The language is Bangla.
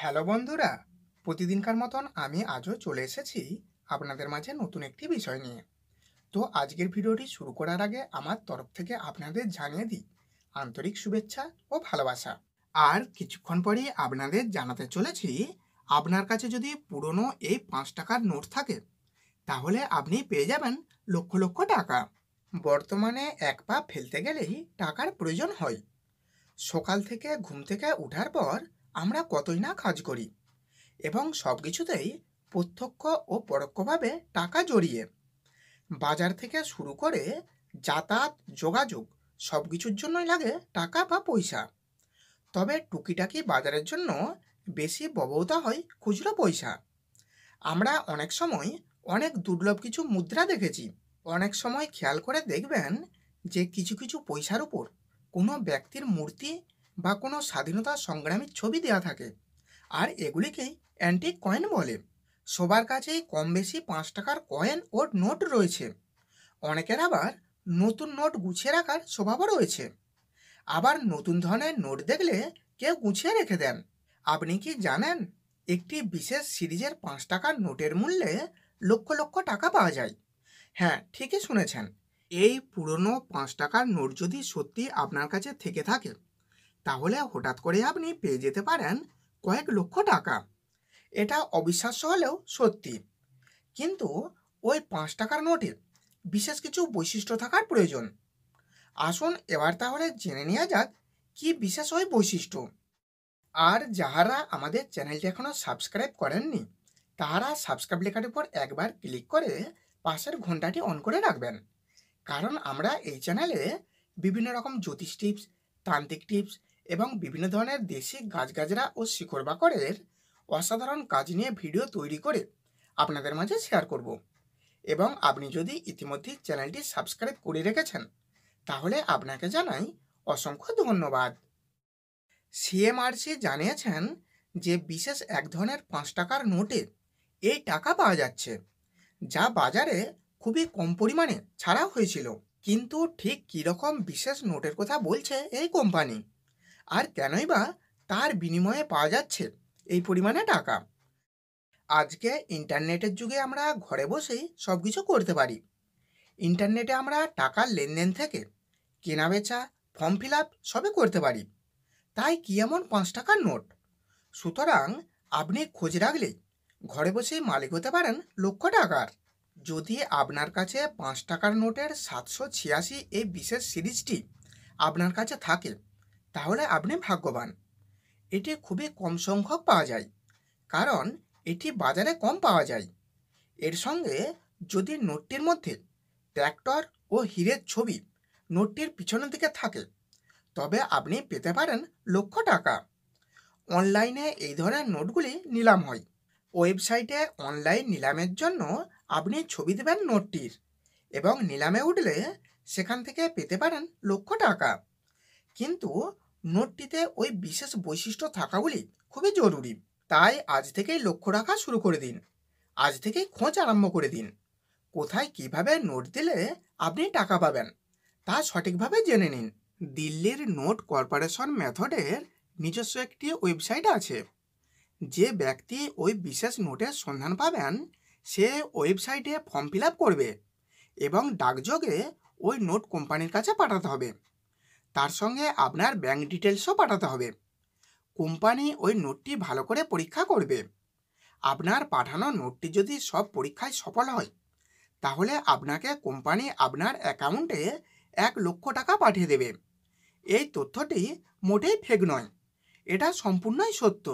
হ্যালো বন্ধুরা প্রতিদিনকার মতন আমি আজও চলে এসেছি আপনাদের মাঝে নতুন একটি বিষয় নিয়ে তো আজকের ভিডিওটি শুরু করার আগে আমার তরফ থেকে আপনাদের জানিয়ে দিই আন্তরিক শুভেচ্ছা ও ভালোবাসা আর কিছুক্ষণ পরই আপনাদের জানাতে চলেছি আপনার কাছে যদি পুরনো এই পাঁচ টাকার নোট থাকে তাহলে আপনি পেয়ে যাবেন লক্ষ লক্ষ টাকা বর্তমানে এক পা ফেলতে গেলেই টাকার প্রয়োজন হয় সকাল থেকে ঘুম থেকে ওঠার পর আমরা কতই না কাজ করি এবং সব কিছুতেই প্রত্যক্ষ ও পরোক্ষভাবে টাকা জড়িয়ে বাজার থেকে শুরু করে যাতায়াত যোগাযোগ সব কিছুর জন্যই লাগে টাকা বা পয়সা তবে টুকিটাকি বাজারের জন্য বেশি ব্যবহৃত হয় খুচরো পয়সা আমরা অনেক সময় অনেক দুর্লভ কিছু মুদ্রা দেখেছি অনেক সময় খেয়াল করে দেখবেন যে কিছু কিছু পয়সার উপর কোনো ব্যক্তির মূর্তি বা কোনো স্বাধীনতা সংগ্রামীর ছবি দেওয়া থাকে আর এগুলিকেই অ্যান্টিক কয়েন বলে সবার কাছেই কম বেশি পাঁচ টাকার কয়েন ও নোট রয়েছে অনেকের আবার নতুন নোট গুছিয়ে রাখার স্বভাবও রয়েছে আবার নতুন ধরনের নোট দেখলে কেউ গুছিয়ে রেখে দেন আপনি কি জানেন একটি বিশেষ সিরিজের পাঁচ টাকার নোটের মূল্যে লক্ষ লক্ষ টাকা পাওয়া যায় হ্যাঁ ঠিকই শুনেছেন এই পুরনো পাঁচ টাকার নোট যদি সত্যি আপনার কাছে থেকে থাকে তাহলে হঠাৎ করে আপনি পেয়ে যেতে পারেন কয়েক লক্ষ টাকা এটা অবিশ্বাস্য হলেও সত্যি কিন্তু ওই পাঁচ টাকার নোটে বিশেষ কিছু বৈশিষ্ট্য থাকার প্রয়োজন আসুন এবার তাহলে জেনে নেওয়া যাক কি বিশেষ ওই বৈশিষ্ট্য আর যাহারা আমাদের চ্যানেলটি এখনও সাবস্ক্রাইব করেননি তাহারা সাবস্ক্রাইব লেখার উপর একবার ক্লিক করে পাশের ঘন্টাটি অন করে রাখবেন কারণ আমরা এই চ্যানেলে বিভিন্ন রকম জ্যোতিষ টিপস তান্ত্রিক টিপস এবং বিভিন্ন ধরনের দেশি গাছগাছরা ও শিকড় বাকড়ের অসাধারণ কাজ নিয়ে ভিডিও তৈরি করে আপনাদের মাঝে শেয়ার করব এবং আপনি যদি ইতিমধ্যে চ্যানেলটি সাবস্ক্রাইব করে রেখেছেন তাহলে আপনাকে জানাই অসংখ্য ধন্যবাদ সিএমআরসি জানিয়েছেন যে বিশেষ এক ধরনের পাঁচ টাকার নোটে এই টাকা পাওয়া যাচ্ছে যা বাজারে খুবই কম পরিমাণে ছাড়া হয়েছিল কিন্তু ঠিক কীরকম বিশেষ নোটের কথা বলছে এই কোম্পানি আর কেনই বা তার বিনিময়ে পাওয়া যাচ্ছে এই পরিমাণে টাকা আজকে ইন্টারনেটের যুগে আমরা ঘরে বসেই সব কিছু করতে পারি ইন্টারনেটে আমরা টাকার লেনদেন থেকে কেনাবেচা ফর্ম ফিল আপ সবই করতে পারি তাই কি এমন পাঁচ টাকার নোট সুতরাং আপনি খোঁজ রাখলেই ঘরে বসেই মালিক হতে পারেন লক্ষ টাকার যদি আপনার কাছে পাঁচ টাকার নোটের সাতশো ছিয়াশি এই বিশেষ সিরিজটি আপনার কাছে থাকে তাহলে আপনি ভাগ্যবান এটি খুবই কম সংখ্যক পাওয়া যায় কারণ এটি বাজারে কম পাওয়া যায় এর সঙ্গে যদি নোটটির মধ্যে ট্র্যাক্টর ও হিরের ছবি নোটটির পিছনের দিকে থাকে তবে আপনি পেতে পারেন লক্ষ টাকা অনলাইনে এই ধরনের নোটগুলি নিলাম হয় ওয়েবসাইটে অনলাইন নিলামের জন্য আপনি ছবি দেবেন নোটটির এবং নিলামে উঠলে সেখান থেকে পেতে পারেন লক্ষ টাকা কিন্তু নোটটিতে ওই বিশেষ বৈশিষ্ট্য থাকাগুলি খুবই জরুরি তাই আজ থেকেই লক্ষ্য রাখা শুরু করে দিন আজ থেকেই খোঁজ আরম্ভ করে দিন কোথায় কিভাবে নোট দিলে আপনি টাকা পাবেন তা সঠিকভাবে জেনে নিন দিল্লির নোট কর্পোরেশন মেথডের নিজস্ব একটি ওয়েবসাইট আছে যে ব্যক্তি ওই বিশেষ নোটের সন্ধান পাবেন সে ওয়েবসাইটে ফর্ম ফিল করবে এবং ডাকযোগে ওই নোট কোম্পানির কাছে পাঠাতে হবে তার সঙ্গে আপনার ব্যাঙ্ক ডিটেলসও পাঠাতে হবে কোম্পানি ওই নোটটি ভালো করে পরীক্ষা করবে আপনার পাঠানো নোটটি যদি সব পরীক্ষায় সফল হয় তাহলে আপনাকে কোম্পানি আপনার অ্যাকাউন্টে এক লক্ষ টাকা পাঠিয়ে দেবে এই তথ্যটি মোটেই ফেক নয় এটা সম্পূর্ণই সত্য